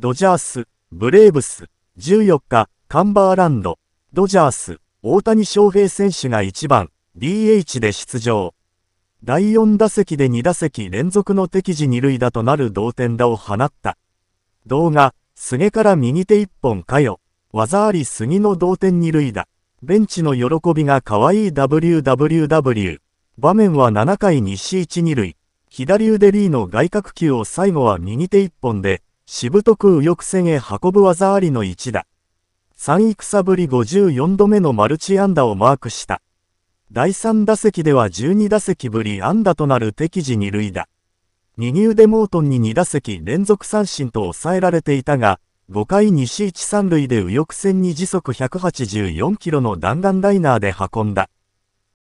ドジャース、ブレーブス、14日、カンバーランド、ドジャース、大谷翔平選手が1番、DH で出場。第4打席で2打席連続の敵時2塁打となる同点打を放った。動画、げから右手1本かよ。技あり杉の同点2塁打。ベンチの喜びが可愛い WWW。場面は7回西1 2塁。左腕リーの外角球を最後は右手1本で、しぶとく右翼線へ運ぶ技ありの一打。3戦ぶり54度目のマルチ安打をマークした。第3打席では12打席ぶり安打となる敵地二塁打。二入でモートンに2打席連続三振と抑えられていたが、5回西一三塁で右翼線に時速184キロの弾丸ライナーで運んだ。